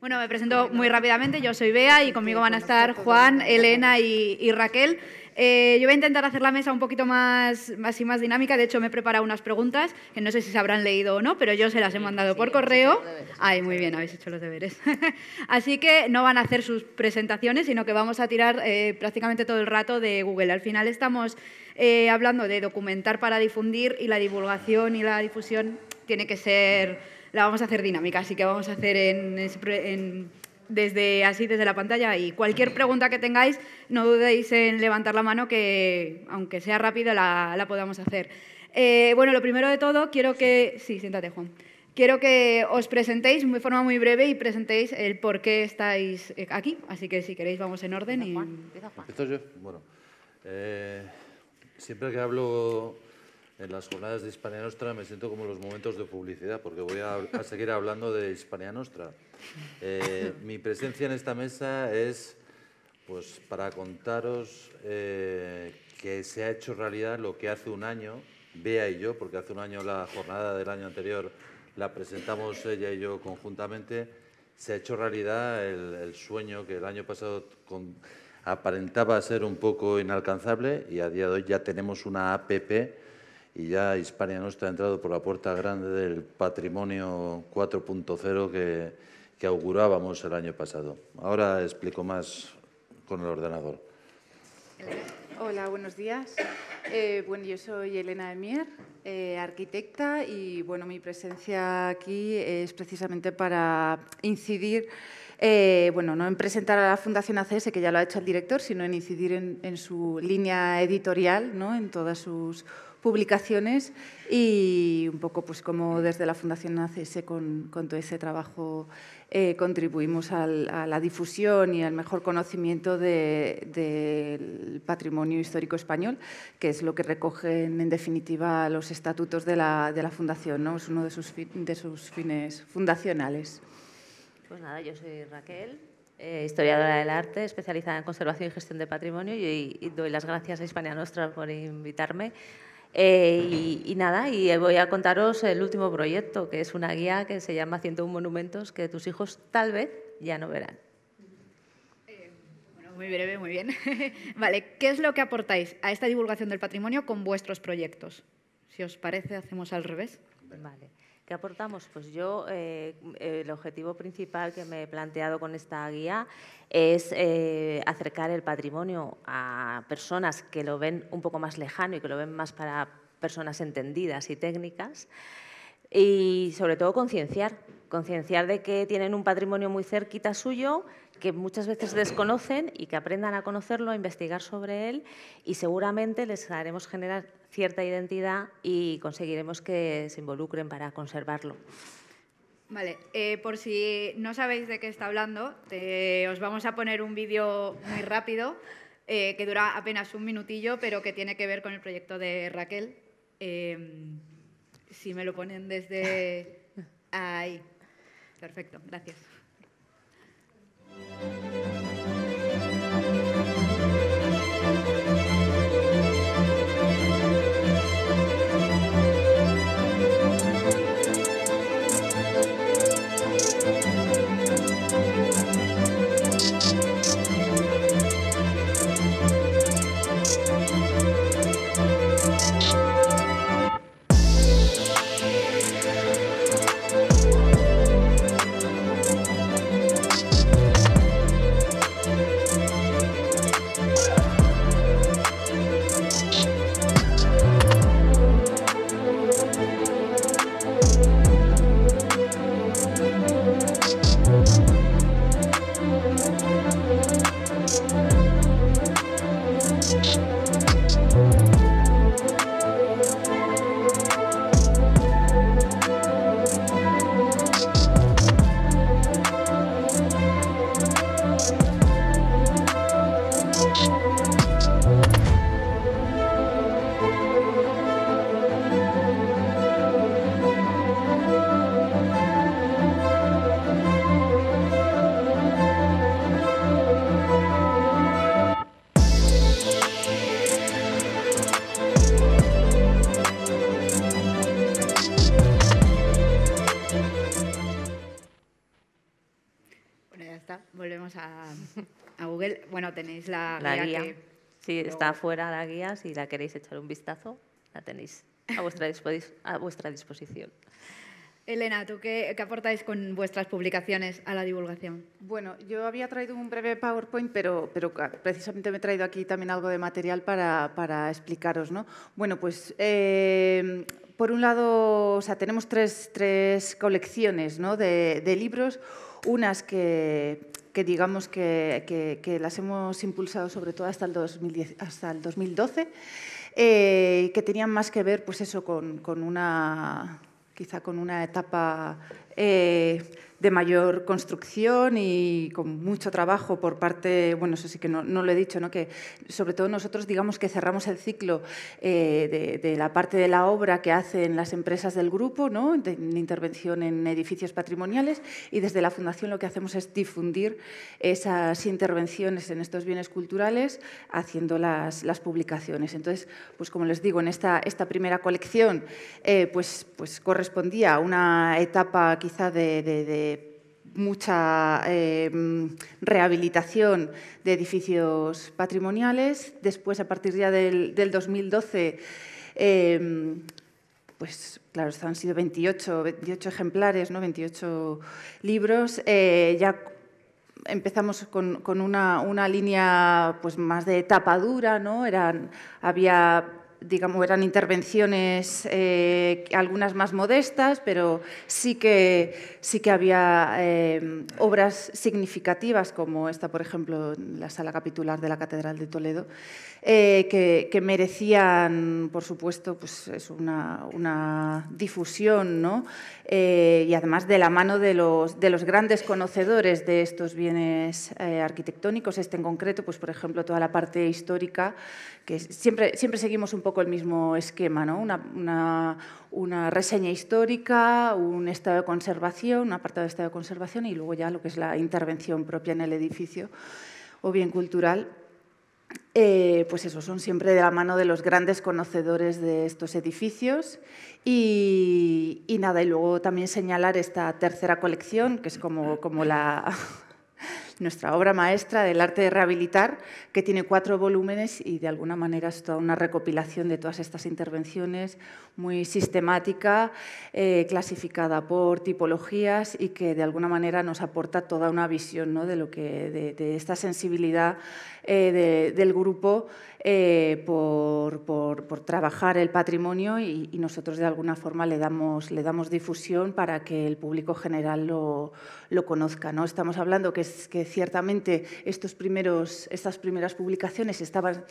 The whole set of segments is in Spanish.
Bueno, me presento muy rápidamente. Yo soy Bea y conmigo van a estar Juan, Elena y, Raquel. Eh, yo voy a intentar hacer la mesa un poquito más, y más dinámica. De hecho, me he preparado unas preguntas que no sé si se habrán leído o no, pero yo se las he mandado por correo. Ay, muy bien, habéis hecho los deberes. Así que no van a hacer sus presentaciones, sino que vamos a tirar eh, prácticamente todo el rato de Google. Al final estamos eh, hablando de documentar para difundir y la divulgación y la difusión tiene que ser la vamos a hacer dinámica, así que vamos a hacer en, desde así, desde la pantalla. Y cualquier pregunta que tengáis, no dudéis en levantar la mano, que aunque sea rápido, la, podamos hacer. Eh, bueno, lo primero de todo, quiero que... Sí, siéntate, Juan. Quiero que os presentéis de forma muy breve y presentéis el por qué estáis eh, aquí. Así que si queréis vamos en orden. yo, bueno, eh, siempre que hablo en las jornadas de Hispania Nostra me siento como en los momentos de publicidad, porque voy a, seguir hablando de Hispania Nostra. Eh, mi presencia en esta mesa es pues, para contaros eh, que se ha hecho realidad lo que hace un año, Bea y yo, porque hace un año la jornada del año anterior la presentamos ella y yo conjuntamente, se ha hecho realidad el, sueño que el año pasado aparentaba ser un poco inalcanzable y a día de hoy ya tenemos una APP y ya Hispania Nostra ha entrado por la puerta grande del patrimonio 4.0 que, augurábamos el año pasado. Ahora explico más con el ordenador. Hola, buenos días. Eh, bueno, yo soy Elena Emier, eh, arquitecta, y bueno, mi presencia aquí es precisamente para incidir, eh, bueno, no en presentar a la Fundación ACS, que ya lo ha hecho el director, sino en incidir en, en su línea editorial, ¿no? en todas sus publicaciones y un poco pues como desde la Fundación ACS con, con todo ese trabajo eh, contribuimos a la difusión y al mejor conocimiento del patrimonio histórico español, que es lo que recogen en definitiva los estatutos de la, Fundación, ¿no? es uno de sus, de sus fines fundacionales. Pues nada, yo soy Raquel, eh, historiadora del arte, especializada en conservación y gestión de patrimonio, y, doy las gracias a Hispania Nostra por invitarme eh, y, nada, y voy a contaros el último proyecto, que es una guía que se llama 101 monumentos que tus hijos tal vez ya no verán. Eh, muy breve, muy bien. vale, ¿qué es lo que aportáis a esta divulgación del patrimonio con vuestros proyectos? Si os parece, hacemos al revés. Vale. ¿Qué aportamos? Pues yo, eh, el objetivo principal que me he planteado con esta guía es eh, acercar el patrimonio a personas que lo ven un poco más lejano y que lo ven más para personas entendidas y técnicas. Y sobre todo concienciar, concienciar de que tienen un patrimonio muy cerquita suyo, que muchas veces desconocen y que aprendan a conocerlo, a investigar sobre él y seguramente les haremos generar cierta identidad y conseguiremos que se involucren para conservarlo. Vale, eh, por si no sabéis de qué está hablando, os vamos a poner un vídeo muy rápido eh, que dura apenas un minutillo, pero que tiene que ver con el proyecto de Raquel. Em, si me lo ponen desde ahí. Perfecto, gracias. la, guía. está fuera la guía, si la queréis echar un vistazo, la tenéis a vuestra, disposición. Elena, ¿tú qué, aportáis con vuestras publicaciones a la divulgación? Bueno, yo había traído un breve PowerPoint, pero, pero precisamente me he traído aquí también algo de material para, explicaros. ¿no? Bueno, pues eh, por un lado, o sea, tenemos tres, colecciones ¿no? de libros unas que, que digamos que, las hemos impulsado sobre todo hasta el, 2012, eh, que tenían más que ver pues eso, con, una, quizá con una etapa eh, de mayor construcción y con mucho trabajo por parte, bueno, eso sí que no, lo he dicho, ¿no? que sobre todo nosotros digamos que cerramos el ciclo eh, de, la parte de la obra que hacen las empresas del grupo, ¿no? de, intervención en edificios patrimoniales y desde la Fundación lo que hacemos es difundir esas intervenciones en estos bienes culturales haciendo las, las publicaciones. Entonces, pues como les digo, en esta, esta primera colección eh, pues, pues correspondía a una etapa quizá de mucha eh, rehabilitación de edificios patrimoniales. Después, a partir ya del, 2012, em, pues claro, han sido 28, 28 ejemplares, ¿no? 28 libros. Eh, ya empezamos con, una, línea pues, más de tapadura, ¿no? Eran, había digamos, eran intervenciones, eh, algunas más modestas, pero sí que, sí que había eh, obras significativas, como esta, por ejemplo, la sala capitular de la Catedral de Toledo, eh, que, merecían, por supuesto, pues es una, difusión, eh, y además de la mano de los, grandes conocedores de estos bienes eh, arquitectónicos, este en concreto, pues por ejemplo, toda la parte histórica, que siempre, siempre seguimos un poco el mismo esquema, Una, una reseña histórica, un estado de conservación, un apartado de estado de conservación y luego ya lo que es la intervención propia en el edificio o bien cultural eh, pues eso, son siempre de la mano de los grandes conocedores de estos edificios. Y, y nada, y luego también señalar esta tercera colección, que es como, como la, nuestra obra maestra del arte de rehabilitar, que tiene cuatro volúmenes y de alguna manera es toda una recopilación de todas estas intervenciones, muy sistemática, eh, clasificada por tipologías y que de alguna manera nos aporta toda una visión de, lo que, de, esta sensibilidad eh, del grupo eh, por, trabajar el patrimonio y, nosotros de alguna forma le damos, le damos difusión para que el público general lo, conozca. ¿no? Estamos hablando que, que ciertamente estos primeros, estas primeras publicaciones estaban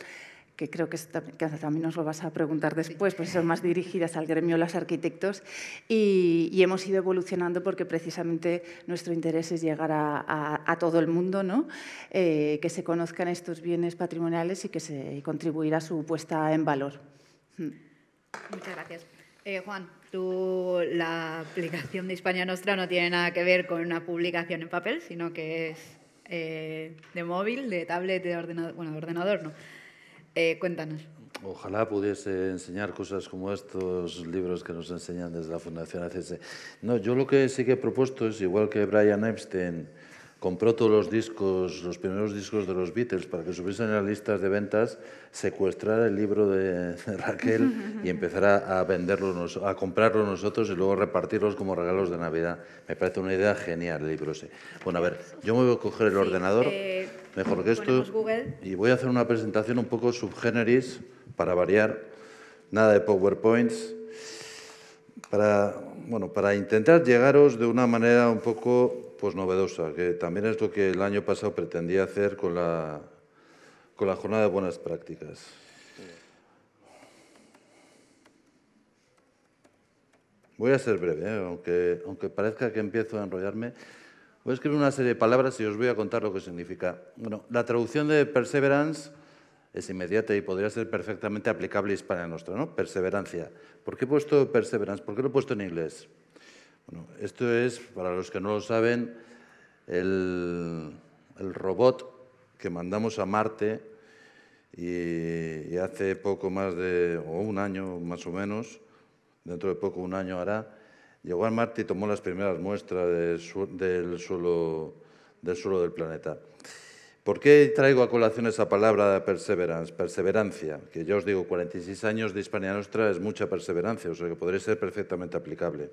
que creo que, también nos lo vas a preguntar después, pues son más dirigidas al gremio los arquitectos, y, hemos ido evolucionando porque precisamente nuestro interés es llegar a, todo el mundo, ¿no? Eh, que se conozcan estos bienes patrimoniales y que se contribuirá a su puesta en valor. Mm. Muchas gracias. Eh, Juan, tú, la aplicación de España Nostra no tiene nada que ver con una publicación en papel, sino que es eh, de móvil, de tablet, de ordenador, bueno, de ordenador no, eh, cuéntanos. Ojalá pudiese enseñar cosas como estos libros que nos enseñan desde la Fundación ACS. No, yo lo que sí que he propuesto es, igual que Brian Epstein compró todos los discos, los primeros discos de los Beatles para que subiesen las listas de ventas, secuestrar el libro de, Raquel y empezar a, venderlo, a comprarlo nosotros y luego repartirlos como regalos de Navidad. Me parece una idea genial el libro ese. Bueno, a ver, yo me voy a coger el ordenador. Eh, Mejor que esto. Pues y voy a hacer una presentación un poco subgéneris, para variar. Nada de PowerPoints. Para, bueno, para intentar llegaros de una manera un poco pues, novedosa, que también es lo que el año pasado pretendía hacer con la, con la jornada de buenas prácticas. Voy a ser breve, ¿eh? aunque, aunque parezca que empiezo a enrollarme. Voy a escribir una serie de palabras y os voy a contar lo que significa. Bueno, la traducción de perseverance es inmediata y podría ser perfectamente aplicable hispana nuestra, ¿no? Perseverancia. ¿Por qué he puesto perseverance? ¿Por qué lo he puesto en inglés? Bueno, esto es, para los que no lo saben, el, robot que mandamos a Marte y hace poco más de, o un año más o menos, dentro de poco un año hará, Llegó a Marte y tomó las primeras muestras del, suelo, del suelo del planeta. ¿Por qué traigo a colación esa palabra perseverance, perseverancia? Que ya os digo, 46 años de Hispania Nuestra es mucha perseverancia, o sea que podría ser perfectamente aplicable.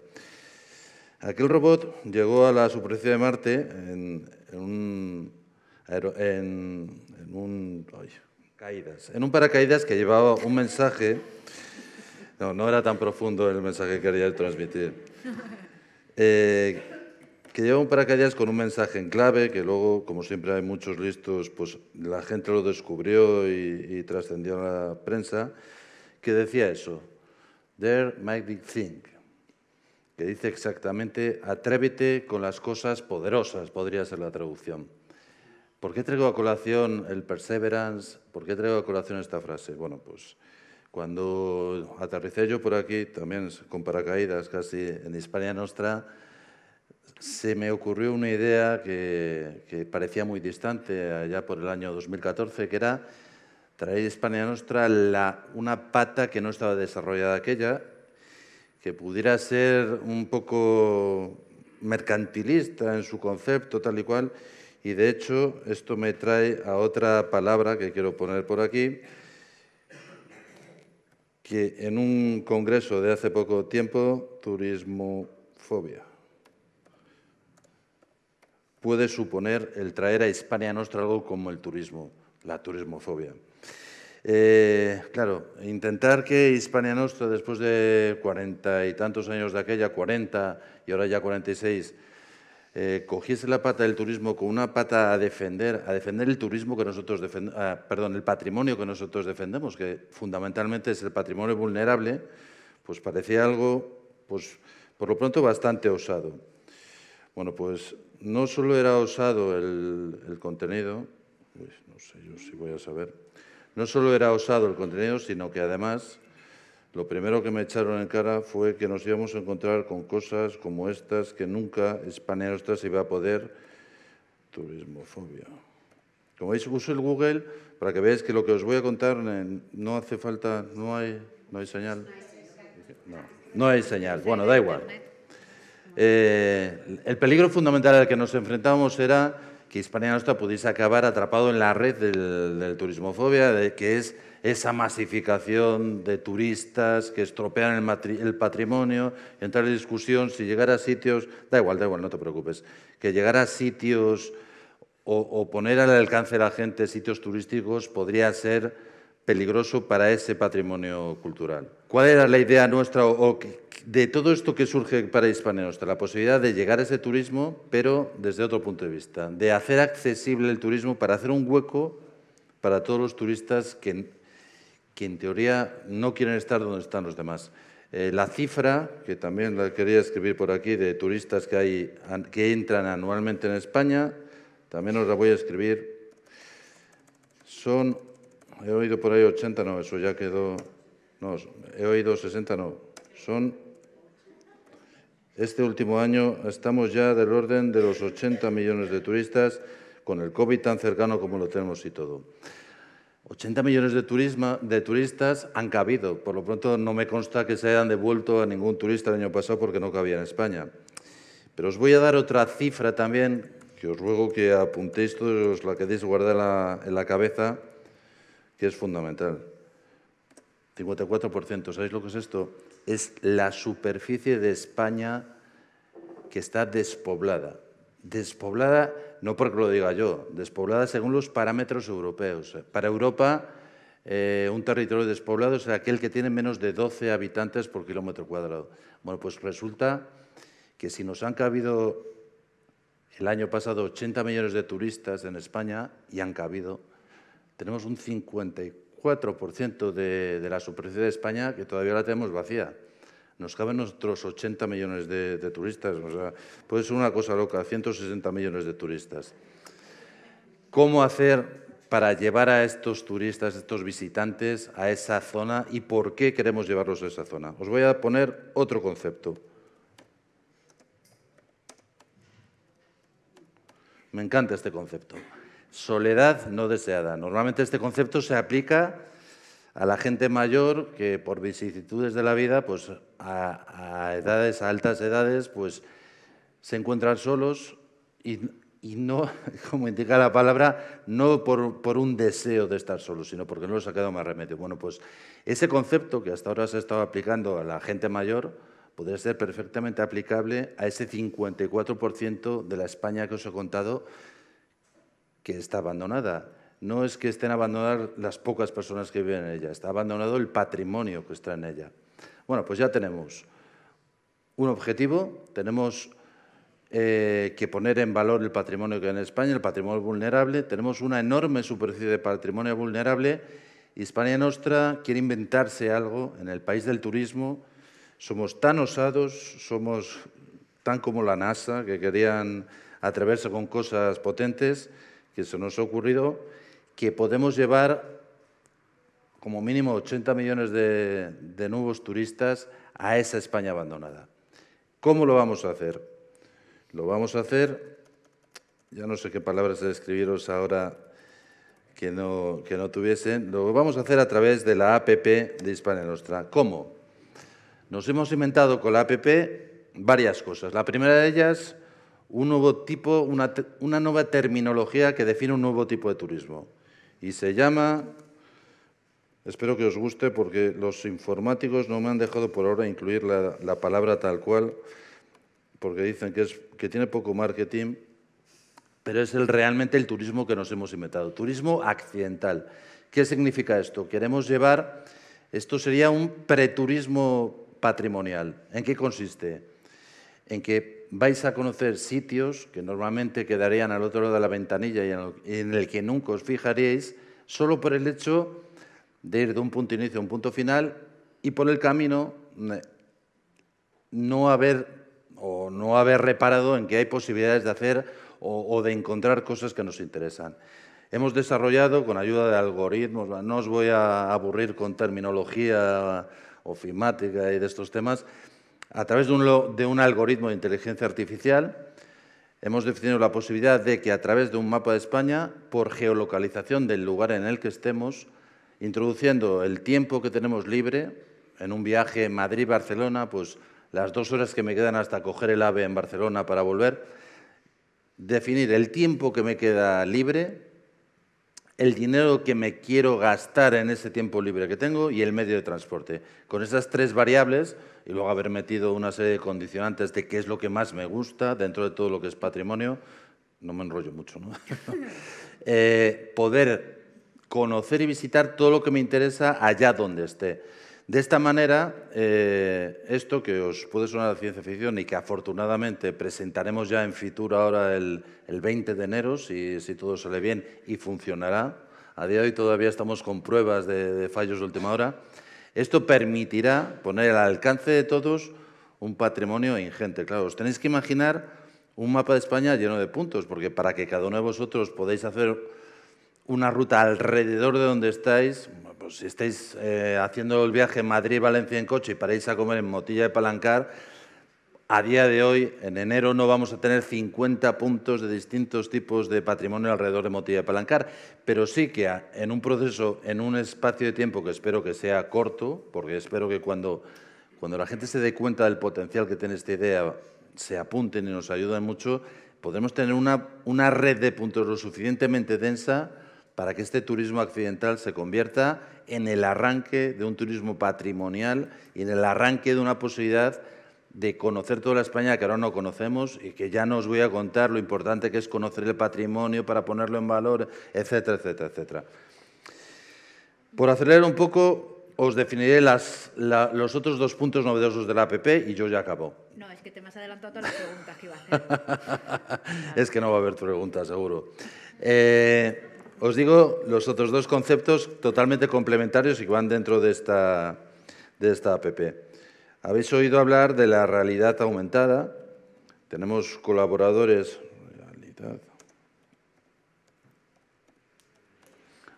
Aquel robot llegó a la superficie de Marte en, un, en, caídas, en un paracaídas que llevaba un mensaje. No, no era tan profundo el mensaje que quería transmitir. Eh, que lleva un paracaídas con un mensaje en clave, que luego, como siempre hay muchos listos, pues la gente lo descubrió y, trascendió a la prensa, que decía eso, There might be thing, que dice exactamente, atrévete con las cosas poderosas, podría ser la traducción. ¿Por qué traigo a colación el perseverance? ¿Por qué traigo a colación esta frase? Bueno, pues cuando aterricé yo por aquí, también con paracaídas casi, en Hispania Nostra, se me ocurrió una idea que, parecía muy distante allá por el año 2014, que era traer Hispania Nostra una pata que no estaba desarrollada aquella, que pudiera ser un poco mercantilista en su concepto, tal y cual, y de hecho esto me trae a otra palabra que quiero poner por aquí, que en un congreso de hace poco tiempo, turismofobia, puede suponer el traer a Hispania Nostra algo como el turismo, la turismofobia. Eh, claro, intentar que Hispania Nostra, después de cuarenta y tantos años de aquella, cuarenta y ahora ya cuarenta y seis, eh, cogiese la pata del turismo con una pata a defender, a defender el turismo que nosotros defendemos, ah, perdón, el patrimonio que nosotros defendemos, que fundamentalmente es el patrimonio vulnerable, pues parecía algo, pues por lo pronto, bastante osado. Bueno, pues no solo era osado el, contenido, pues no sé yo si voy a saber, no solo era osado el contenido, sino que además lo primero que me echaron en cara fue que nos íbamos a encontrar con cosas como estas que nunca España se iba a poder. Turismofobia. Como veis, uso el Google para que veáis que lo que os voy a contar no hace falta, no hay, no hay señal. No, no hay señal. Bueno, da igual. Eh, el peligro fundamental al que nos enfrentamos era que Hispania Nostra pudiese acabar atrapado en la red del, turismofobia, de, que es esa masificación de turistas que estropean el, patrimonio, entrar en discusión, si llegar a sitios, da igual, da igual, no te preocupes, que llegar a sitios o, o poner al alcance de la gente sitios turísticos podría ser peligroso para ese patrimonio cultural. ¿Cuál era la idea nuestra o, de todo esto que surge para Hispaneostra? La posibilidad de llegar a ese turismo, pero desde otro punto de vista, de hacer accesible el turismo para hacer un hueco para todos los turistas que, que en teoría no quieren estar donde están los demás. Eh, la cifra, que también la quería escribir por aquí, de turistas que, hay, que entran anualmente en España, también os la voy a escribir, son He oído por ahí 80, no, eso ya quedó. No, he oído 60, no. Son. Este último año estamos ya del orden de los 80 millones de turistas, con el COVID tan cercano como lo tenemos y todo. 80 millones de, de turistas han cabido. Por lo pronto no me consta que se hayan devuelto a ningún turista el año pasado porque no cabía en España. Pero os voy a dar otra cifra también, que os ruego que apuntéis todos, la que guardar en la cabeza que es fundamental. 54%, ¿sabéis lo que es esto? Es la superficie de España que está despoblada. Despoblada, no porque lo diga yo, despoblada según los parámetros europeos. Para Europa, eh, un territorio despoblado es aquel que tiene menos de 12 habitantes por kilómetro cuadrado. Bueno, pues resulta que si nos han cabido el año pasado 80 millones de turistas en España, y han cabido tenemos un 54% de, la superficie de España que todavía la tenemos vacía. Nos caben nuestros 80 millones de, turistas, o sea, puede ser una cosa loca, 160 millones de turistas. ¿Cómo hacer para llevar a estos turistas, estos visitantes a esa zona y por qué queremos llevarlos a esa zona? Os voy a poner otro concepto. Me encanta este concepto soledad no deseada. Normalmente este concepto se aplica a la gente mayor que por vicisitudes de la vida, pues a, edades, altas edades, pues se encuentran solos y, no, como indica la palabra, no por, por, un deseo de estar solos, sino porque no les ha quedado más remedio. Bueno, pues ese concepto que hasta ahora se ha estado aplicando a la gente mayor podría ser perfectamente aplicable a ese 54% de la España que os he contado que está abandonada. No es que estén abandonar las pocas personas que viven en ella, está abandonado el patrimonio que está en ella. Bueno, pues ya tenemos un objetivo, tenemos eh, que poner en valor el patrimonio que hay en España, el patrimonio vulnerable, tenemos una enorme superficie de patrimonio vulnerable. Hispania Nostra quiere inventarse algo en el país del turismo. Somos tan osados, somos tan como la NASA, que querían atreverse con cosas potentes que se nos ha ocurrido que podemos llevar como mínimo 80 millones de, nuevos turistas a esa España abandonada. ¿Cómo lo vamos a hacer? Lo vamos a hacer, ya no sé qué palabras describiros ahora que no, que no tuviesen, lo vamos a hacer a través de la APP de Hispania Nostra. ¿Cómo? Nos hemos inventado con la APP varias cosas. La primera de ellas un nuevo tipo, una, nueva terminología que define un nuevo tipo de turismo. Y se llama, espero que os guste porque los informáticos no me han dejado por ahora incluir la, palabra tal cual, porque dicen que, es, que tiene poco marketing, pero es realmente el turismo que nos hemos inventado, turismo accidental. ¿Qué significa esto? Queremos llevar, esto sería un preturismo patrimonial. ¿En qué consiste? En que vais a conocer sitios que normalmente quedarían al otro lado de la ventanilla y en el que nunca os fijaríais, solo por el hecho de ir de un punto inicio a un punto final y por el camino no haber o no haber reparado en que hay posibilidades de hacer o, o de encontrar cosas que nos interesan. Hemos desarrollado con ayuda de algoritmos, no os voy a aburrir con terminología ofimática y de estos temas, a través de un, de un algoritmo de inteligencia artificial hemos definido la posibilidad de que a través de un mapa de España, por geolocalización del lugar en el que estemos, introduciendo el tiempo que tenemos libre en un viaje Madrid-Barcelona, pues las dos horas que me quedan hasta coger el AVE en Barcelona para volver, definir el tiempo que me queda libre el dinero que me quiero gastar en ese tiempo libre que tengo y el medio de transporte. Con esas tres variables y luego haber metido una serie de condicionantes de qué es lo que más me gusta dentro de todo lo que es patrimonio, no me enrollo mucho, ¿no? Eh, poder conocer y visitar todo lo que me interesa allá donde esté. De esta manera, eh, esto que os puede sonar a ciencia ficción y que afortunadamente presentaremos ya en Fitur ahora el, 20 de enero, si, todo sale bien y funcionará, a día de hoy todavía estamos con pruebas de, de fallos de última hora, esto permitirá poner al alcance de todos un patrimonio ingente. Claro, os tenéis que imaginar un mapa de España lleno de puntos, porque para que cada uno de vosotros podáis hacer una ruta alrededor de donde estáis, pues, si estáis eh, haciendo el viaje Madrid-Valencia en coche y paráis a comer en Motilla de Palancar, a día de hoy, en enero, no vamos a tener 50 puntos de distintos tipos de patrimonio alrededor de Motilla de Palancar, pero sí que en un proceso, en un espacio de tiempo que espero que sea corto, porque espero que cuando, la gente se dé cuenta del potencial que tiene esta idea, se apunten y nos ayuden mucho, podremos tener una red de puntos lo suficientemente densa para que este turismo accidental se convierta en el arranque de un turismo patrimonial y en el arranque de una posibilidad de conocer toda la España que ahora no conocemos y que ya no os voy a contar lo importante que es conocer el patrimonio para ponerlo en valor, etcétera, etcétera, etcétera. Por acelerar un poco, os definiré los otros dos puntos novedosos del APP y yo ya acabo. No, es que te me has adelantado todas las preguntas que iba a hacer. es que no va a haber preguntas, seguro. Eh, os digo los otros dos conceptos totalmente complementarios y que van dentro de esta, APP. Habéis oído hablar de la realidad aumentada. Tenemos colaboradores. Realidad.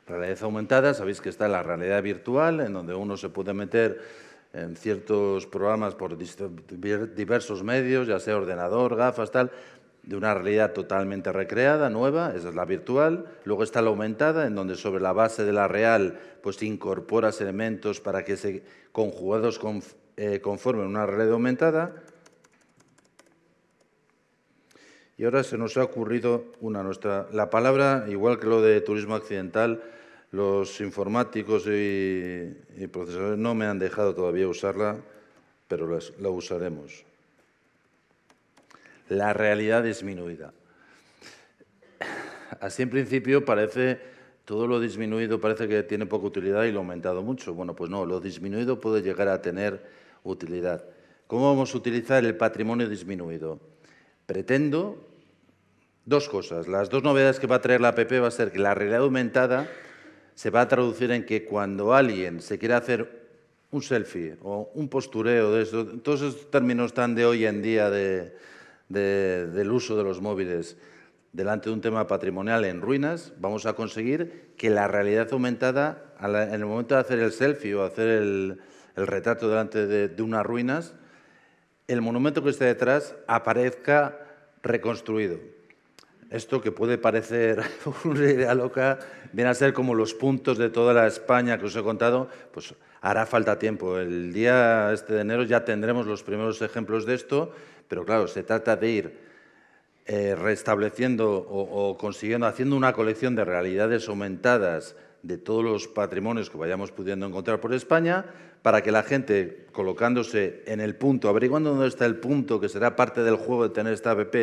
Realidad aumentada, sabéis que está la realidad virtual, en donde uno se puede meter en ciertos programas por diversos medios, ya sea ordenador, gafas, tal, de una realidad totalmente recreada, nueva, esa es la virtual. Luego está la aumentada, en donde sobre la base de la real pues incorporas elementos para que se conjugados eh, conformen una red aumentada. Y ahora se nos ha ocurrido una nuestra. La palabra, igual que lo de turismo accidental, los informáticos y, procesadores no me han dejado todavía usarla, pero la usaremos la realidad disminuida. Así en principio parece todo lo disminuido parece que tiene poca utilidad y lo aumentado mucho. Bueno, pues no, lo disminuido puede llegar a tener utilidad. ¿Cómo vamos a utilizar el patrimonio disminuido? Pretendo dos cosas. Las dos novedades que va a traer la APP va a ser que la realidad aumentada se va a traducir en que cuando alguien se quiera hacer un selfie o un postureo, de todos estos términos tan de hoy en día de, del uso de los móviles delante de un tema patrimonial en ruinas, vamos a conseguir que la realidad aumentada, en el momento de hacer el selfie o hacer el, retrato delante de, de, unas ruinas, el monumento que esté detrás aparezca reconstruido. Esto que puede parecer una idea loca, viene a ser como los puntos de toda la España que os he contado, pues hará falta tiempo. El día este de enero ya tendremos los primeros ejemplos de esto pero claro, se trata de ir eh, restableciendo o, consiguiendo, haciendo una colección de realidades aumentadas de todos los patrimonios que vayamos pudiendo encontrar por España, para que la gente, colocándose en el punto, averiguando dónde está el punto, que será parte del juego de tener esta app,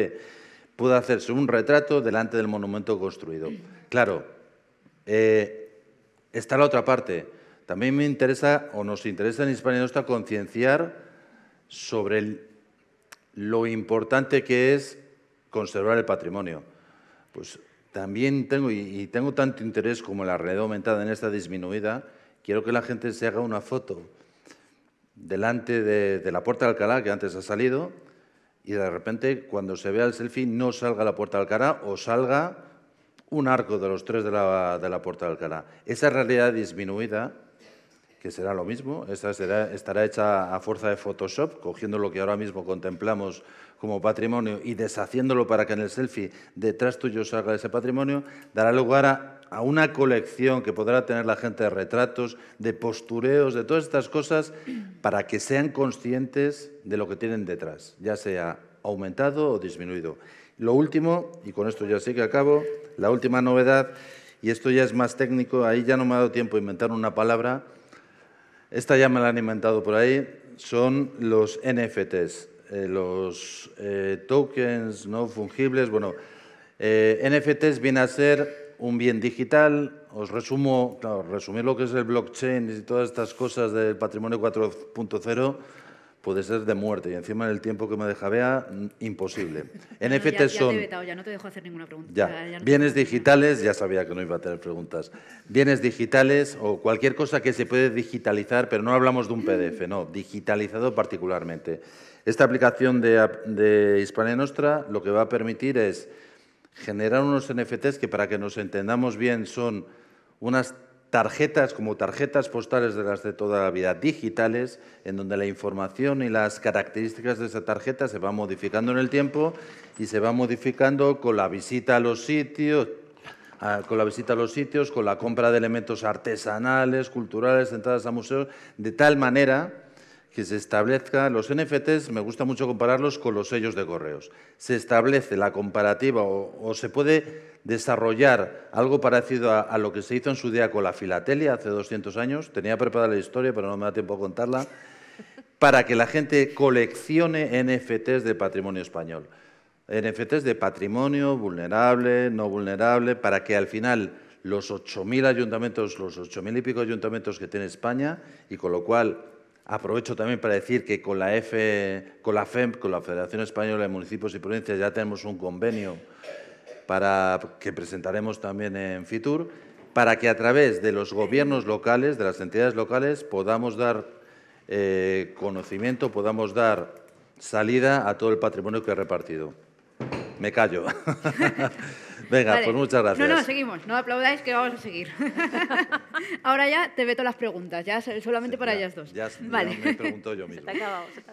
pueda hacerse un retrato delante del monumento construido. Claro, eh, está la otra parte. También me interesa, o nos interesa en Hispania está concienciar sobre el lo importante que es conservar el patrimonio. Pues también tengo, y tengo tanto interés como la realidad aumentada en esta disminuida, quiero que la gente se haga una foto delante de, la puerta de Alcalá, que antes ha salido, y de repente cuando se vea el selfie no salga la puerta de Alcalá o salga un arco de los tres de la, de la puerta de Alcalá. Esa realidad disminuida que será lo mismo. Esta será, estará hecha a fuerza de Photoshop, cogiendo lo que ahora mismo contemplamos como patrimonio y deshaciéndolo para que en el selfie detrás tuyo salga ese patrimonio, dará lugar a, una colección que podrá tener la gente de retratos, de postureos, de todas estas cosas, para que sean conscientes de lo que tienen detrás, ya sea aumentado o disminuido. Lo último, y con esto ya sí que acabo, la última novedad, y esto ya es más técnico, ahí ya no me ha dado tiempo a inventar una palabra, esta ya me la han inventado por ahí, son los NFTs, eh, los eh, tokens no fungibles. Bueno, eh, NFTs viene a ser un bien digital. Os resumo, resumir lo que es el blockchain y todas estas cosas del patrimonio 4.0 puede ser de muerte. Y encima en el tiempo que me deja vea mm, imposible. son... ya Bienes digitales, ya sabía que no iba a tener preguntas. Bienes digitales o cualquier cosa que se puede digitalizar, pero no hablamos de un PDF, no, digitalizado particularmente. Esta aplicación de, de Hispania Nostra lo que va a permitir es generar unos NFTs que para que nos entendamos bien son unas tarjetas como tarjetas postales de las de toda la vida digitales, en donde la información y las características de esa tarjeta se van modificando en el tiempo y se van modificando con la visita a los sitios, ah, con la visita a los sitios, con la compra de elementos artesanales, culturales, entradas a museos, de tal manera que se establezcan los NFTs me gusta mucho compararlos con los sellos de correos, se establece la comparativa o, se puede desarrollar algo parecido a, lo que se hizo en su día con la filatelia hace 200 años, tenía preparada la historia pero no me da tiempo a contarla, para que la gente coleccione NFTs de patrimonio español. NFTs de patrimonio vulnerable, no vulnerable, para que al final los 8.000 ayuntamientos, los 8.000 y pico ayuntamientos que tiene España, y con lo cual Aprovecho también para decir que con la, F, con la FEMP, con la Federación Española de Municipios y Provincias, ya tenemos un convenio para, que presentaremos también en FITUR, para que a través de los gobiernos locales, de las entidades locales, podamos dar eh, conocimiento, podamos dar salida a todo el patrimonio que he repartido. Me callo. Venga, pues muchas gracias. No, no, seguimos. No aplaudáis que vamos a seguir. Ahora ya te veto las preguntas, ya solamente para ellas dos. Ya, vale. me pregunto yo mismo.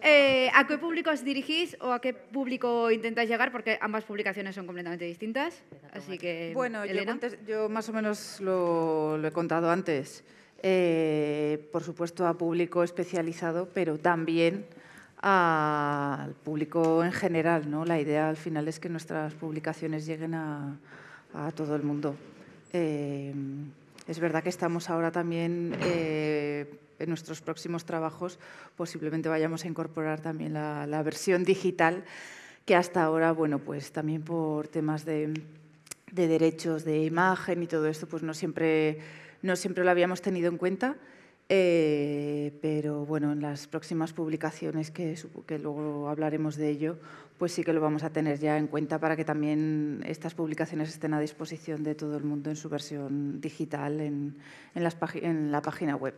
Eh, ¿A qué público os dirigís o a qué público intentáis llegar? Porque ambas publicaciones son completamente distintas. Así que, bueno, Yo, más o menos lo, he contado antes. Eh, por supuesto, a público especializado, pero también al público en general. ¿no? La idea al final es que nuestras publicaciones lleguen a, todo el mundo. Eh, es verdad que estamos ahora también, eh, en nuestros próximos trabajos, posiblemente vayamos a incorporar también la, versión digital, que hasta ahora, bueno, pues también por temas de, de derechos de imagen y todo esto, pues no siempre, no siempre lo habíamos tenido en cuenta. Eh, pero bueno, en las próximas publicaciones, que, luego hablaremos de ello, pues sí que lo vamos a tener ya en cuenta para que también estas publicaciones estén a disposición de todo el mundo en su versión digital en la página web.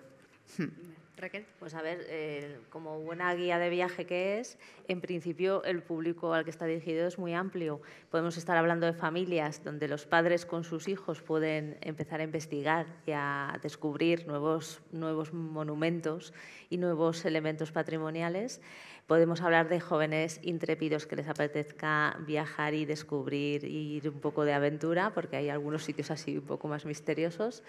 Hmm. Raquel. Pues a ver, eh, como buena guía de viaje que es, en principio el público al que está dirigido es muy amplio. Podemos estar hablando de familias donde los padres con sus hijos pueden empezar a investigar y a descubrir nuevos, nuevos monumentos y nuevos elementos patrimoniales. Podemos hablar de jóvenes intrépidos que les apetezca viajar y descubrir y ir un poco de aventura, porque hay algunos sitios así un poco más misteriosos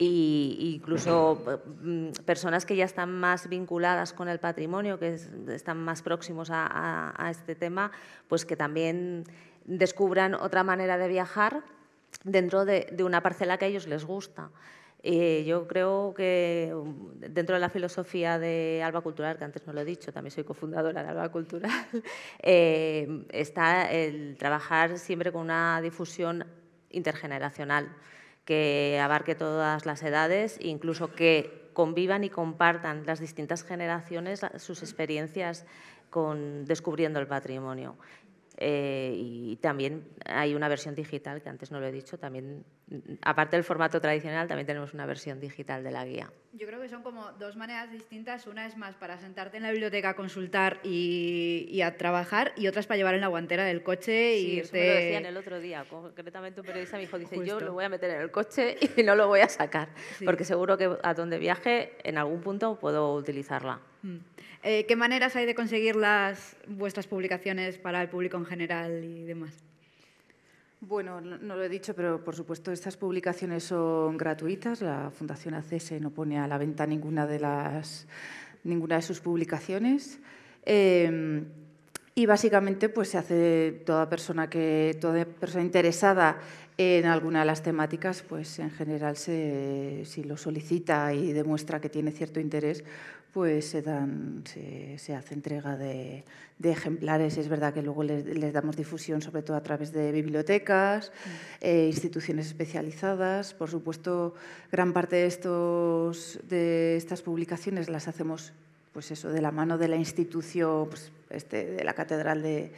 y incluso mm, personas que ya están más vinculadas con el patrimonio, que están más próximos a, este tema, pues que también descubran otra manera de viajar dentro de, una parcela que a ellos les gusta. Eh, yo creo que mm, dentro de la filosofía de Alba Cultural, que antes no lo he dicho, también soy cofundadora de Alba Cultural, eh, está el trabajar siempre con una difusión intergeneracional que abarque todas las edades, incluso que convivan y compartan las distintas generaciones sus experiencias con descubriendo el patrimonio. Eh, y también hay una versión digital, que antes no lo he dicho, también aparte del formato tradicional, también tenemos una versión digital de la guía. Yo creo que son como dos maneras distintas. Una es más para sentarte en la biblioteca a consultar y, a trabajar, y otra es para llevar en la guantera del coche y sí, Eso me lo decían el otro día, concretamente un periodista me dijo, dice, yo lo voy a meter en el coche y no lo voy a sacar, porque seguro que a donde viaje en algún punto puedo utilizarla. Mm. Eh, ¿Qué maneras hay de conseguir las, vuestras publicaciones para el público en general y demás? Bueno, no, lo he dicho, pero por supuesto estas publicaciones son gratuitas. La Fundación ACS no pone a la venta ninguna de, las, ninguna de sus publicaciones. Em, y básicamente pues, se hace toda persona, que, toda persona interesada en alguna de las temáticas, pues en general se, si lo solicita y demuestra que tiene cierto interés, pues se, dan, se, hace entrega de, ejemplares. Es verdad que luego les, damos difusión, sobre todo a través de bibliotecas, e instituciones especializadas. Por supuesto, gran parte de, estos, de estas publicaciones las hacemos pues eso, de la mano de la institución, pues, este, de la Catedral de,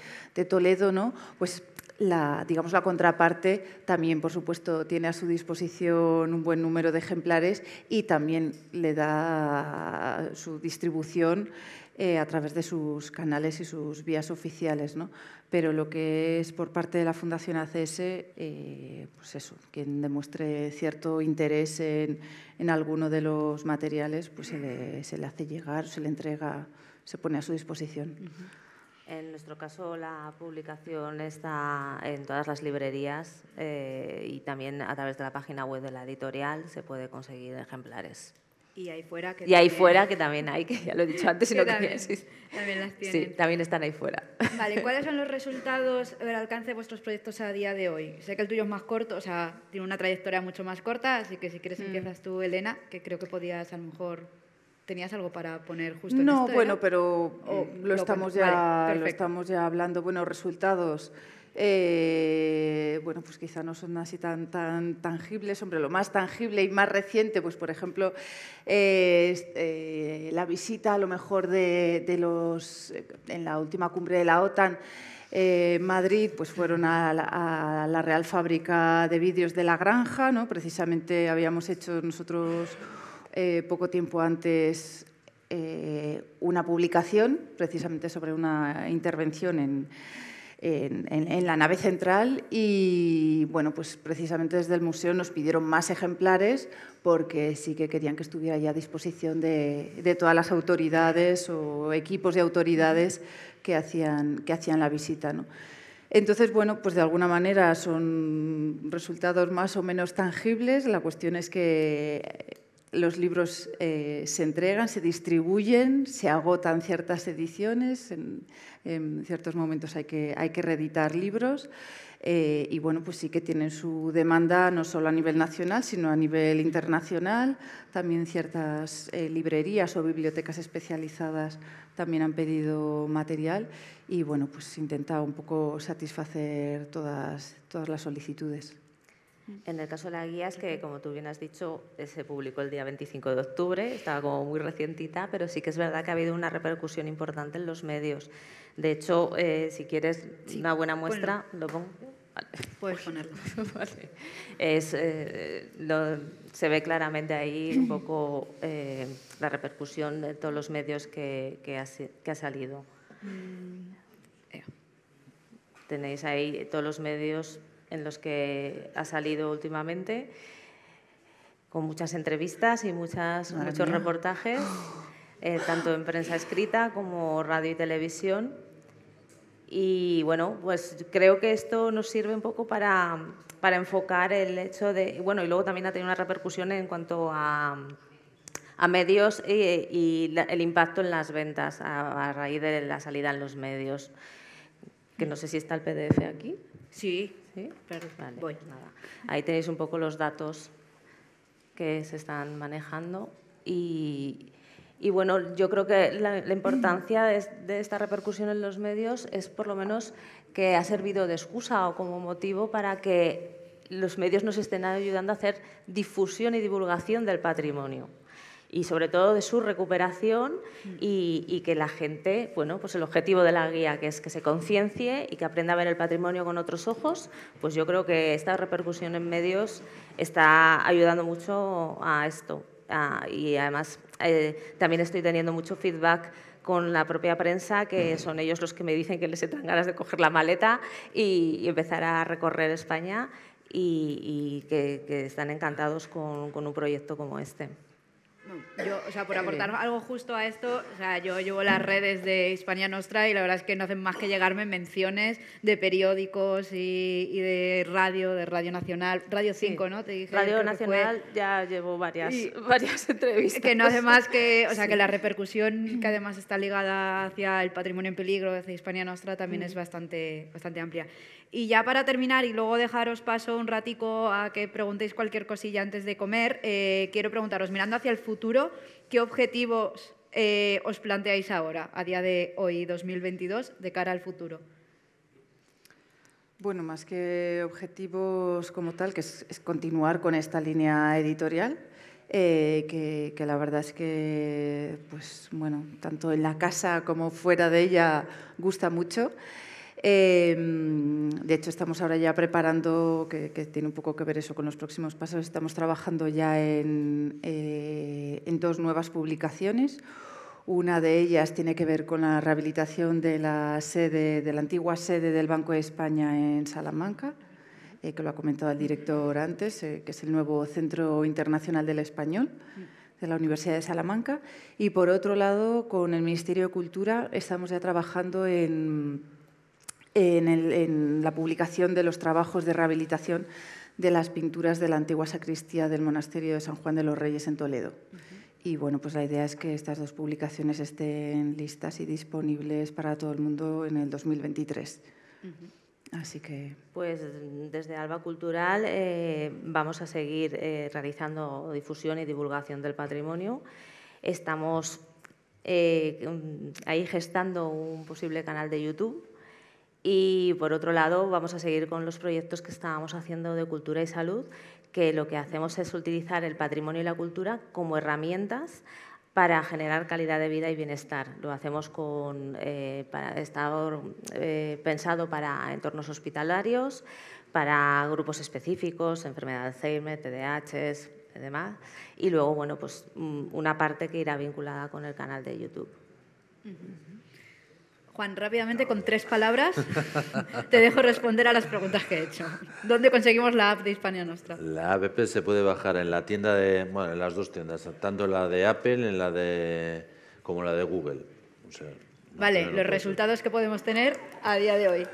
Toledo, ¿no? pues la, digamos, la contraparte también, por supuesto, tiene a su disposición un buen número de ejemplares y también le da su distribución eh, a través de sus canales y sus vías oficiales. ¿no? Pero lo que es por parte de la Fundación ACS, eh, pues eso, quien demuestre cierto interés en, alguno de los materiales, pues se le, hace llegar, se le entrega, se pone a su disposición. En nuestro caso, la publicación está en todas las librerías eh, y también a través de la página web de la editorial se puede conseguir ejemplares. Y ahí fuera que, y también, fuera, que también hay, que ya lo he dicho antes, sino también, sí, también las tienen. Sí, también están ahí fuera. Vale, ¿cuáles son los resultados el alcance de vuestros proyectos a día de hoy? Sé que el tuyo es más corto, o sea, tiene una trayectoria mucho más corta, así que si quieres mm. empiezas tú, Elena, que creo que podías a lo mejor tenías algo para poner justo en esto, bueno, pero lo, estamos ya, lo estamos ya hablando. Bueno, resultados. Eh, bueno, pues quizá no son así tan, tan tangibles. Hombre, lo más tangible y más reciente, pues por ejemplo, eh, la visita a lo mejor de, los, eh, en la última cumbre de la OTAN, Madrid, pues fueron a la, a la Real Fábrica de Vídeos de la Granja, ¿no? Precisamente habíamos hecho nosotros eh, poco tiempo antes eh, una publicación precisamente sobre una intervención en, la nave central y bueno, pues precisamente desde el museo nos pidieron más ejemplares porque sí que querían que estuviera ya a disposición de, todas las autoridades o equipos de autoridades que hacían, que hacían la visita. ¿no? Entonces, bueno, pues de alguna manera son resultados más o menos tangibles. La cuestión es que los libros eh, se entregan, se distribuyen, se agotan ciertas ediciones, en, ciertos momentos hay que, hay que reeditar libros eh, y bueno, pues sí que tienen su demanda no solo a nivel nacional, sino a nivel internacional. También ciertas eh, librerías o bibliotecas especializadas también han pedido material y bueno, pues intenta un poco satisfacer todas, todas las solicitudes. En el caso de la guía es que, como tú bien has dicho, se publicó el día 25 de octubre, estaba como muy recientita, pero sí que es verdad que ha habido una repercusión importante en los medios. De hecho, eh, si quieres una buena muestra, lo pongo. Puedes ponerlo. Eh, se ve claramente ahí un poco eh, la repercusión de todos los medios que, ha, salido. Mm, Tenéis ahí todos los medios en los que ha salido últimamente, con muchas entrevistas y muchas, muchos reportajes, eh, tanto en prensa escrita como radio y televisión. Y bueno, pues creo que esto nos sirve un poco para, para enfocar el hecho de, bueno, y luego también ha tenido una repercusión en cuanto a, a medios y, el impacto en las ventas a, a raíz de la salida en los medios. Que no sé si está el PDF aquí. Sí, Ahí tenéis un poco los datos que se están manejando y, bueno, yo creo que la, importancia de, esta repercusión en los medios es por lo menos que ha servido de excusa o como motivo para que los medios nos estén ayudando a hacer difusión y divulgación del patrimonio y sobre todo de su recuperación mm. y, que la gente, bueno, pues el objetivo de la guía, que es que se conciencie y que aprenda a ver el patrimonio con otros ojos, pues yo creo que esta repercusión en medios está ayudando mucho a esto. y además eh, también estoy teniendo mucho feedback con la propia prensa, que mm. son ellos los que me dicen que les entran ganas de coger la maleta y, empezar a recorrer España y, que, están encantados con un proyecto como este. Yo, o sea, por eh, aportar algo justo a esto, o sea, yo llevo las redes de Hispania Nostra y la verdad es que no hacen más que llegarme menciones de periódicos y, y de radio, de Radio Nacional, Radio 5, ¿no? Te dije, radio Nacional ya llevo varias, varias entrevistas. Que no hace más que, o sea, que la repercusión que además está ligada hacia el patrimonio en peligro de Hispania Nostra también es mm. bastante, bastante amplia. Y ya para terminar y luego dejaros paso un ratico a que preguntéis cualquier cosilla antes de comer, eh, quiero preguntaros, mirando hacia el futuro, ¿qué objetivos eh, os planteáis ahora, a día de hoy, 2022, de cara al futuro? Bueno, más que objetivos como tal, que es, continuar con esta línea editorial, eh, que, que, la verdad es que, pues bueno, tanto en la casa como fuera de ella gusta mucho. Em, de hecho, estamos ahora ya preparando, que, tiene un poco que ver eso con los próximos pasos, estamos trabajando ya eh, en, dos nuevas publicaciones. Una de ellas tiene que ver con la rehabilitación de la, sede, de la antigua sede del Banco de España en Salamanca, eh, que lo ha comentado el director antes, eh, que es el nuevo Centro Internacional del Español de la Universidad de Salamanca. Y por otro lado, con el Ministerio de Cultura estamos ya trabajando en en, la publicación de los trabajos de rehabilitación de las pinturas de la antigua sacristía del monasterio de San Juan de los Reyes en Toledo. Y bueno, pues la idea es que estas dos publicaciones estén listas y disponibles para todo el mundo en el 2023. Así que. Pues desde Alba Cultural eh, vamos a seguir eh, realizando difusión y divulgación del patrimonio. Estamos eh, mm, ahí gestando un posible canal de YouTube y por otro lado, vamos a seguir con los proyectos que estábamos haciendo de cultura y salud, que lo que hacemos es utilizar el patrimonio y la cultura como herramientas para generar calidad de vida y bienestar. Lo hacemos con, eh, para, está eh, pensado para entornos hospitalarios, para grupos específicos, enfermedad de Alzheimer, TDAH y demás. Y luego, bueno, pues mm, una parte que irá vinculada con el canal de YouTube. Juan, rápidamente con tres palabras te dejo responder a las preguntas que he hecho. ¿Dónde conseguimos la app de Hispania Nostra? La app se puede bajar en la tienda de, bueno, en las dos tiendas, tanto la de Apple en la de, como la de Google. vale, los resultados que podemos tener a día de hoy.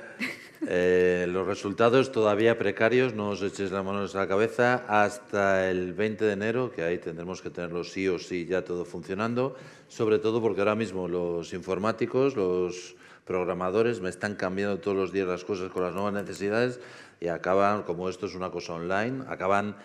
Eh, los resultados todavía precarios, no os echéis la mano a la cabeza, hasta el 20 de enero, que ahí tendremos que tenerlo sí o sí ya todo funcionando, sobre todo porque ahora mismo los informáticos, los programadores me están cambiando todos los días las cosas con las nuevas necesidades y acaban, como esto es una cosa online, acaban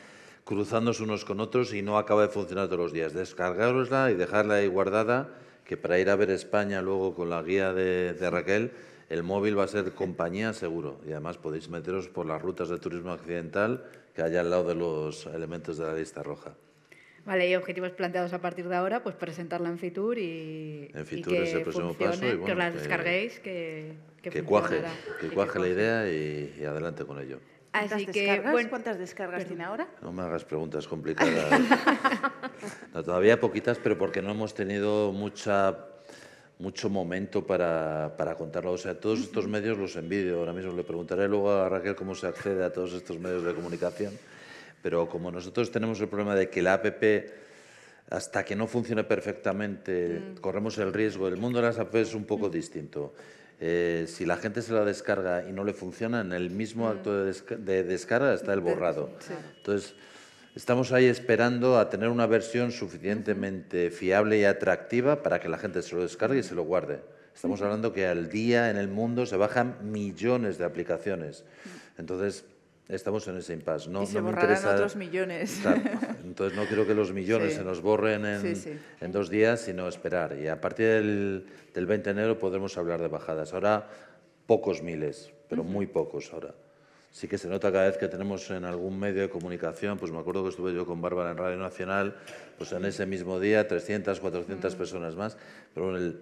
cruzándose unos con otros y no acaba de funcionar todos los días. Descargarosla y dejarla ahí guardada, que para ir a ver España luego con la guía de Raquel el móvil va a ser compañía seguro y además podéis meteros por las rutas de turismo occidental que hay al lado de los elementos de la lista roja. Vale, y objetivos planteados a partir de ahora, pues presentarla en Fitur y, en Fitur que es el próximo paso que la descarguéis, que, que cuaje, que cuaje la idea y, adelante con ello. Así que, ¿Cuántas descargas tiene ahora? No me hagas preguntas complicadas. todavía poquitas, pero porque no hemos tenido mucha mucho momento para, para contarlo. O sea, todos estos medios los envidio. Ahora mismo le preguntaré luego a Raquel cómo se accede a todos estos medios de comunicación. Pero como nosotros tenemos el problema de que la APP, hasta que no funcione perfectamente, mm. corremos el riesgo. El mundo de las APP es un poco mm. distinto. Eh, si la gente se la descarga y no le funciona, en el mismo mm. acto de, descarga está el borrado. Entonces, Estamos ahí esperando a tener una versión suficientemente fiable y atractiva para que la gente se lo descargue y se lo guarde. Estamos hablando que al día en el mundo se bajan millones de aplicaciones. Entonces, estamos en ese impasse. No, se me otros millones. Entonces, no quiero que los millones se nos borren en, dos días, sino esperar. Y a partir del, 20 de enero podremos hablar de bajadas. Ahora, pocos miles, pero muy pocos ahora sí que se nota cada vez que tenemos en algún medio de comunicación, pues me acuerdo que estuve yo con Bárbara en Radio Nacional, pues en ese mismo día 300, 400 mm. personas más, pero el,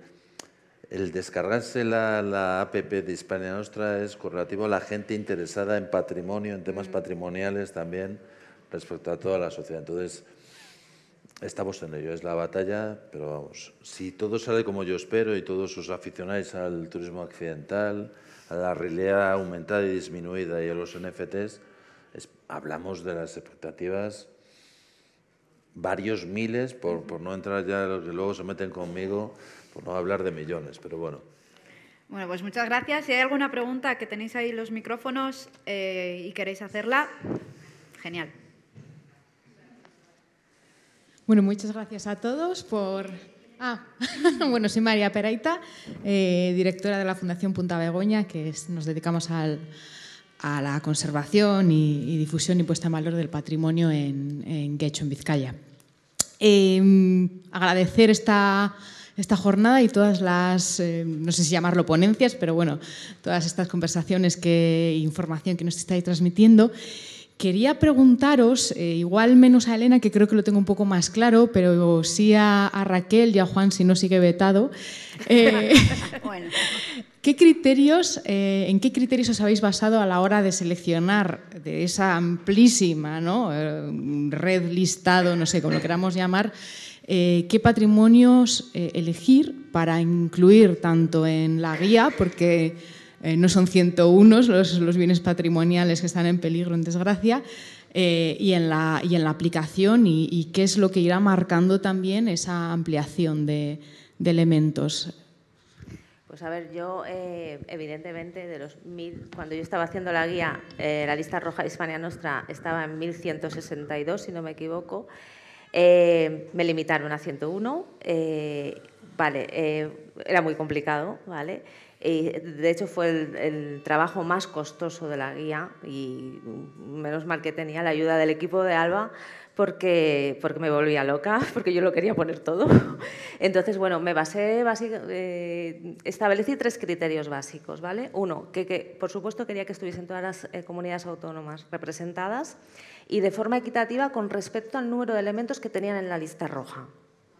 el descargarse la, app de Hispania Nostra es correlativo a la gente interesada en patrimonio, en temas mm. patrimoniales también, respecto a toda la sociedad. Entonces, estamos en ello, es la batalla, pero vamos, si todo sale como yo espero y todos os aficionáis al turismo occidental a la realidad aumentada y disminuida y a los NFTs, hablamos de las expectativas varios miles, por, no entrar ya los que luego se meten conmigo, por no hablar de millones, pero bueno. Bueno, pues muchas gracias. Si hay alguna pregunta que tenéis ahí los micrófonos eh, y queréis hacerla, genial. Bueno, muchas gracias a todos por Ah, bueno, soy María Peraita, eh, directora de la Fundación Punta Begoña, que nos dedicamos a la conservación y, difusión y puesta en valor del patrimonio en, en Guecho, en Vizcaya. Em, agradecer esta, jornada y todas las, em, no sé si llamarlo ponencias, pero bueno, todas estas conversaciones que información que nos estáis transmitiendo. Quería preguntaros, eh, igual menos a Elena, que creo que lo tengo un poco más claro, pero sí a, Raquel y a Juan, si no sigue vetado. Eh, ¿Qué criterios, eh, ¿En qué criterios os habéis basado a la hora de seleccionar de esa amplísima red listado, no sé, cómo lo queramos llamar, qué patrimonios elegir para incluir tanto en la guía, porque eh, no son 101 los, bienes patrimoniales que están en peligro, en desgracia, eh, y, en la, en la aplicación y, qué es lo que irá marcando también esa ampliación de, elementos. Pues a ver, yo eh, evidentemente de los cuando yo estaba haciendo la guía, la lista roja de Hispania Nostra estaba en 1162, si no me equivoco, me limitaron a 101, vale, era muy complicado, vale, de hecho, fue el, trabajo más costoso de la guía y menos mal que tenía la ayuda del equipo de Alba porque, porque me volvía loca, porque yo lo quería poner todo. Entonces, bueno, me basé, eh, establecí tres criterios básicos, ¿vale? Uno, que, por supuesto quería que estuviesen todas las eh, comunidades autónomas representadas y de forma equitativa con respecto al número de elementos que tenían en la lista roja.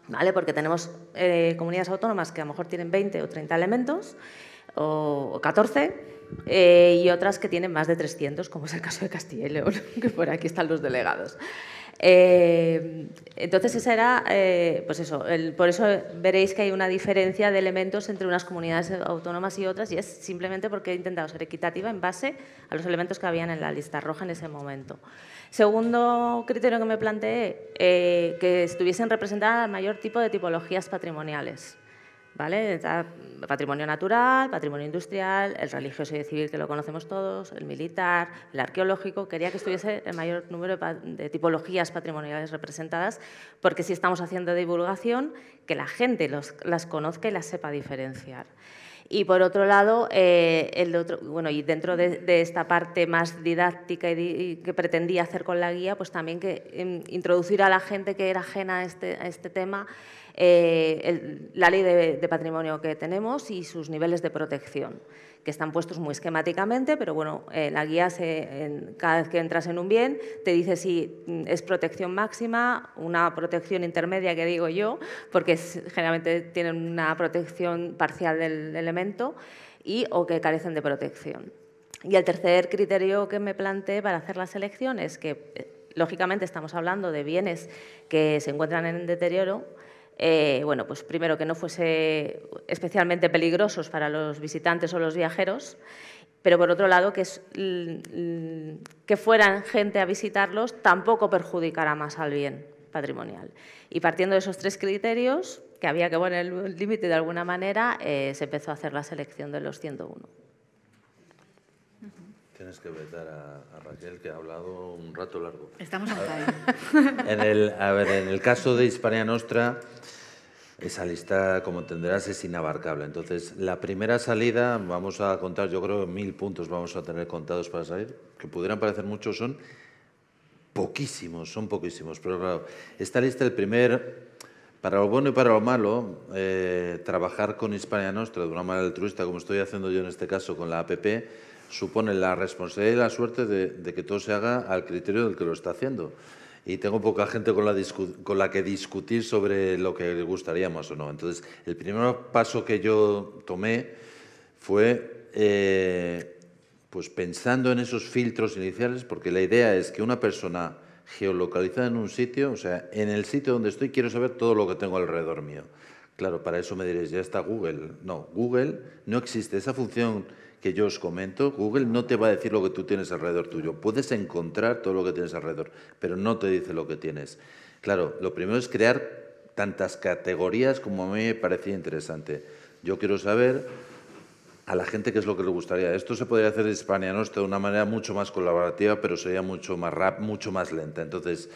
¿Vale? Porque tenemos eh, comunidades autónomas que a lo mejor tienen 20 o 30 elementos o, 14. Eh, y otras que tienen más de 300, como es el caso de Castilla y León, que por aquí están los delegados. Eh, entonces, esa era, eh, pues eso, por eso veréis que hay una diferencia de elementos entre unas comunidades autónomas y otras, y es simplemente porque he intentado ser equitativa en base a los elementos que habían en la lista roja en ese momento. Segundo criterio que me planteé, que estuviesen representadas al mayor tipo de tipologías patrimoniales patrimonio natural, patrimonio industrial, el religioso y civil que lo conocemos todos, el militar, el arqueológico. Quería que estuviese el mayor número de, tipologías patrimoniales representadas, porque si estamos haciendo divulgación, que la gente las conozca y las sepa diferenciar. Y por otro lado, eh, el otro, bueno, y dentro de, esta parte más didáctica que pretendía hacer con la guía, pues también que em, introducir a la gente que era ajena a este, este tema eh, la ley de, patrimonio que tenemos y sus niveles de protección, que están puestos muy esquemáticamente, pero bueno, eh, la guía cada vez que entras en un bien te dice si mm, es protección máxima, una protección intermedia que digo yo, porque generalmente tienen una protección parcial del elemento y o que carecen de protección. Y el tercer criterio que me planteé para hacer la selección es que, eh, lógicamente, estamos hablando de bienes que se encuentran en deterioro, eh, bueno, pues primero que no fuese especialmente peligrosos para los visitantes o los viajeros, pero por otro lado que, es, mm, fueran gente a visitarlos tampoco perjudicará más al bien patrimonial. Y partiendo de esos tres criterios, que había que poner el límite de alguna manera, eh, se empezó a hacer la selección de los 101. Tienes que vetar a, Raquel, que ha hablado un rato largo. Estamos en el, a ver, en el caso de Hispania Nostra, esa lista, como entenderás, es inabarcable. Entonces, la primera salida, vamos a contar, yo creo, mil puntos vamos a tener contados para salir, que pudieran parecer muchos, son poquísimos, son poquísimos. Pero claro, esta lista, el primer para lo bueno y para lo malo, eh, trabajar con Hispania Nostra de una manera altruista, como estoy haciendo yo en este caso con la APP, supone la responsabilidad y la suerte de, que todo se haga al criterio del que lo está haciendo. Y tengo poca gente con la, que discutir sobre lo que le gustaría más o no. Entonces, el primer paso que yo tomé fue eh, pues pensando en esos filtros iniciales, porque la idea es que una persona geolocalizada en un sitio, o sea, en el sitio donde estoy quiero saber todo lo que tengo alrededor mío. Claro, para eso me diréis, ya está Google. No, Google no existe. Esa función que yo os comento, Google no te va a decir lo que tú tienes alrededor tuyo. Puedes encontrar todo lo que tienes alrededor, pero no te dice lo que tienes. Claro, lo primero es crear tantas categorías como a mí me parecía interesante. Yo quiero saber a la gente qué es lo que le gustaría. Esto se podría hacer en España Nostra de una manera mucho más colaborativa, pero sería mucho más rap, mucho más lenta. Entonces,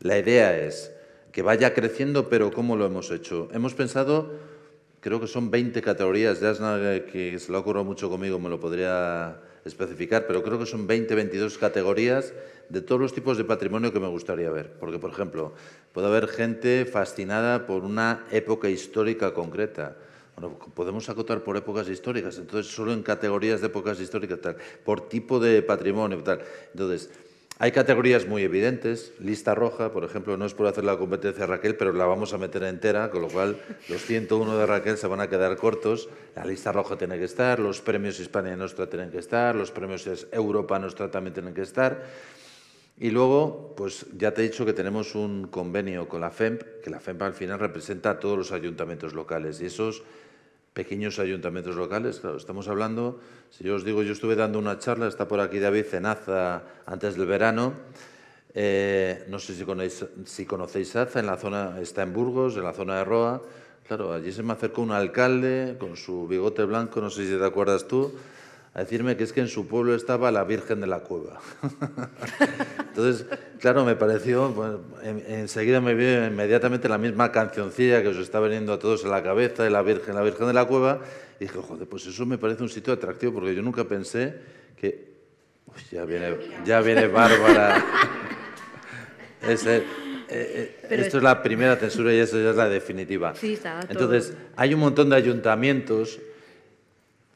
la idea es que vaya creciendo, pero ¿cómo lo hemos hecho? Hemos pensado creo que son 20 categorías. ya nada que se lo ha ocurrido mucho conmigo, me lo podría especificar, pero creo que son 20, 22 categorías de todos los tipos de patrimonio que me gustaría ver. Porque, por ejemplo, puede haber gente fascinada por una época histórica concreta. Bueno, podemos acotar por épocas históricas, entonces solo en categorías de épocas históricas, tal, por tipo de patrimonio, tal. Entonces, hay categorías muy evidentes. Lista roja, por ejemplo, no es por hacer la competencia Raquel, pero la vamos a meter entera, con lo cual los 101 de Raquel se van a quedar cortos. La lista roja tiene que estar, los premios Hispania Nostra tienen que estar, los premios Europa Nostra también tienen que estar. Y luego, pues ya te he dicho que tenemos un convenio con la FEMP, que la FEMP al final representa a todos los ayuntamientos locales y esos pequeños ayuntamientos locales. Claro, estamos hablando, si yo os digo, yo estuve dando una charla, está por aquí David Cenaza antes del verano. Eh, no sé si conocéis, si conocéis Aza, en la zona, está en Burgos, en la zona de Roa. Claro, allí se me acercó un alcalde con su bigote blanco, no sé si te acuerdas tú, decirme que es que en su pueblo estaba la Virgen de la Cueva. Entonces, claro, me pareció, pues, enseguida me vio inmediatamente la misma cancioncilla que os está veniendo a todos en la cabeza, de la Virgen, la Virgen de la Cueva, y dije, joder, pues eso me parece un sitio atractivo, porque yo nunca pensé que, uy, ya viene, ya viene Bárbara. Eh, eh, esto es la primera censura y eso ya es la definitiva. Entonces, hay un montón de ayuntamientos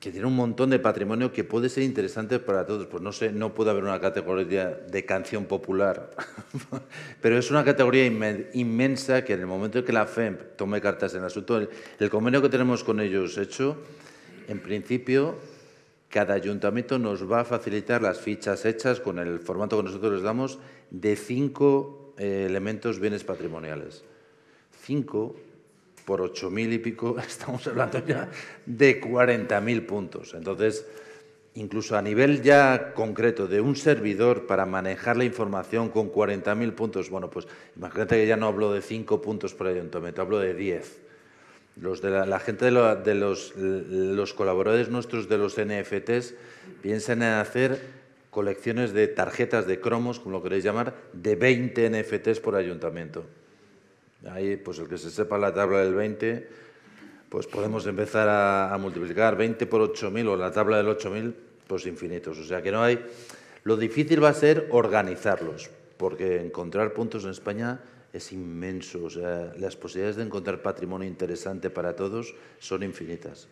que tiene un montón de patrimonio que puede ser interesante para todos. Pues no sé, no puede haber una categoría de canción popular, pero es una categoría inmensa que en el momento en que la FEMP tome cartas en el asunto, el, convenio que tenemos con ellos hecho, en principio, cada ayuntamiento nos va a facilitar las fichas hechas con el formato que nosotros les damos de cinco eh, elementos bienes patrimoniales. Cinco por 8.000 y pico, estamos hablando ya de 40.000 puntos. Entonces, incluso a nivel ya concreto de un servidor para manejar la información con 40.000 puntos, bueno, pues imagínate que ya no hablo de 5 puntos por ayuntamiento, hablo de 10. Los de la, gente de, los, colaboradores nuestros de los NFTs piensan en hacer colecciones de tarjetas de cromos, como lo queréis llamar, de 20 NFTs por ayuntamiento. Ahí, pues el que se sepa la tabla del 20, pues podemos empezar a, multiplicar 20 por 8.000 o la tabla del 8.000, pues infinitos. O sea que no hay... Lo difícil va a ser organizarlos, porque encontrar puntos en España es inmenso. O sea, las posibilidades de encontrar patrimonio interesante para todos son infinitas.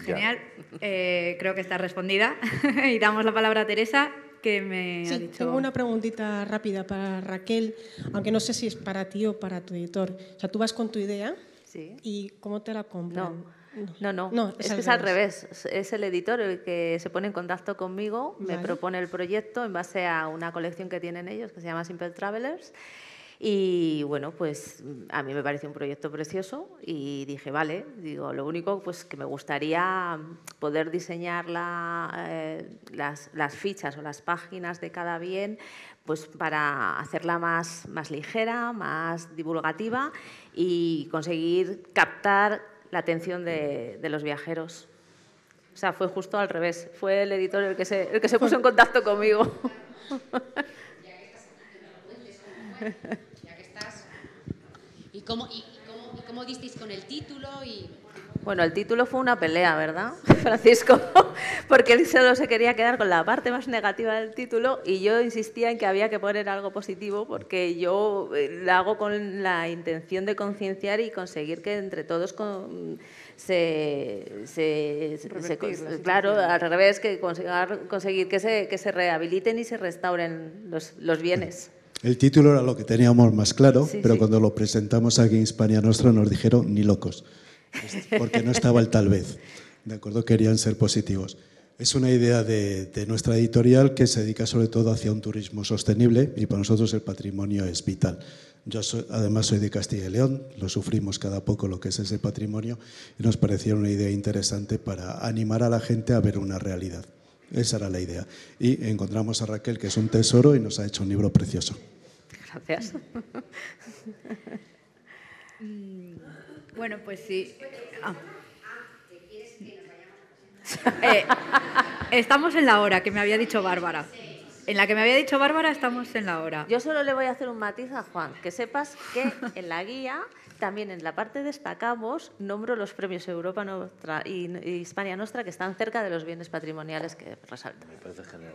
Genial, eh, creo que está respondida. y damos la palabra a Teresa tengo una preguntita rápida para Raquel, aunque no sé si es para ti o para tu editor. O sea, tú vas con tu idea y ¿cómo te la compran? No. No, no, es, al, revés. Es el editor el que se pone en contacto conmigo, me propone el proyecto en base a una colección que tienen ellos que se llama Simple Travelers y bueno, pues mm, a mí me pareció un proyecto precioso y dije, vale, digo, lo único pues que me gustaría mm, poder diseñar la, eh, las, las, fichas o las páginas de cada bien pues para hacerla más, más ligera, más divulgativa y conseguir captar la atención de, de los viajeros. O sea, fue justo al revés. Fue el editor el que se, el que se puso en contacto conmigo. Ya estás. ¿Y cómo, disteis con el título? Y... Bueno, el título fue una pelea, ¿verdad, Francisco? Porque él solo se quería quedar con la parte más negativa del título y yo insistía en que había que poner algo positivo porque yo eh, lo hago con la intención de concienciar y conseguir que entre todos se, se, se claro, al revés, que conseguir, conseguir que, se, rehabiliten y se restauren los bienes. El título era lo que teníamos más claro, pero cuando lo presentamos aquí en Hispania Nostra nos dijeron ni locos, porque no estaba el tal vez. De acuerdo, querían ser positivos. Es una idea de, nuestra editorial que se dedica sobre todo hacia un turismo sostenible y para nosotros el patrimonio es vital. Yo soy, además soy de Castilla y León, lo sufrimos cada poco lo que es ese patrimonio y nos parecía una idea interesante para animar a la gente a ver una realidad. Esa era la idea. Y encontramos a Raquel, que es un tesoro, y nos ha hecho un libro precioso. Mm, bueno, pues sí. Ah. Eh, estamos en la hora que me había dicho Bárbara. En la que me había dicho Bárbara estamos en la hora. Yo solo le voy a hacer un matiz a Juan, que sepas que en la guía, también en la parte destacamos, nombro los premios Europa Nostra y, Hispania Nostra que están cerca de los bienes patrimoniales que resaltan. Me parece genial.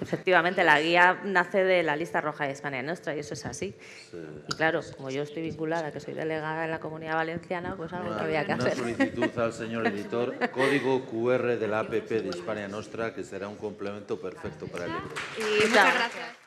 Efectivamente, la guía nace de la lista roja de España Nuestra y eso es así. Y claro, como yo estoy vinculada, que soy delegada en la Comunidad Valenciana, pues algo que había que hacer. Una solicitud al señor editor, código QR de la APP de España Nostra, que será un complemento perfecto para el libro. Y muchas gracias.